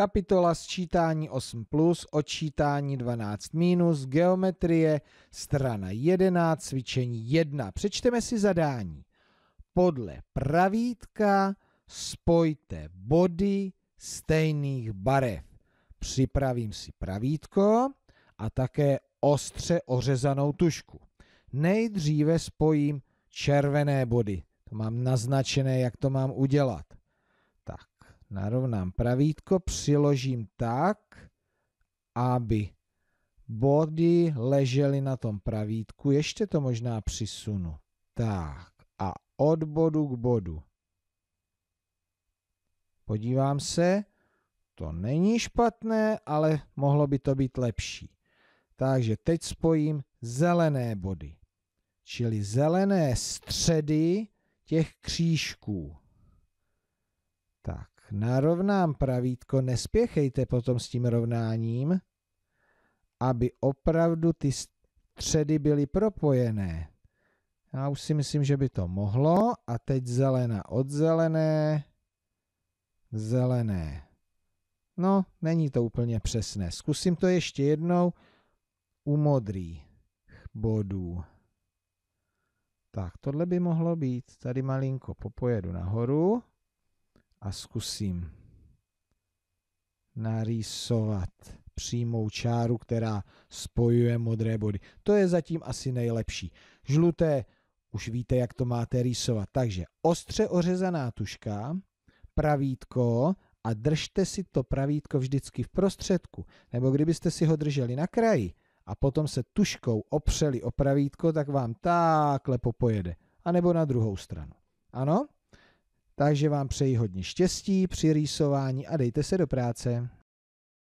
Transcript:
kapitola sčítání 8+, plus, odčítání 12-, minus, geometrie, strana 11, cvičení 1. Přečteme si zadání. Podle pravítka spojte body stejných barev. Připravím si pravítko a také ostře ořezanou tušku. Nejdříve spojím červené body. To mám naznačené, jak to mám udělat narovnám pravítko, přiložím tak, aby body ležely na tom pravítku, ještě to možná přisunu. Tak a od bodu k bodu. Podívám se, to není špatné, ale mohlo by to být lepší. Takže teď spojím zelené body, čili zelené středy těch křížků narovnám pravítko, nespěchejte potom s tím rovnáním, aby opravdu ty středy byly propojené. Já už si myslím, že by to mohlo. A teď zelená od zelené, zelené. No, není to úplně přesné. Zkusím to ještě jednou u modrých bodů. Tak, tohle by mohlo být. Tady malinko popojedu nahoru a zkusím narýsovat přímou čáru, která spojuje modré body. To je zatím asi nejlepší. Žluté už víte, jak to máte rýsovat. Takže ostře ořezaná tuška, pravítko a držte si to pravítko vždycky v prostředku. Nebo kdybyste si ho drželi na kraji a potom se tuškou opřeli o pravítko, tak vám takhle popojede. A nebo na druhou stranu. Ano? Takže vám přeji hodně štěstí při rýsování a dejte se do práce.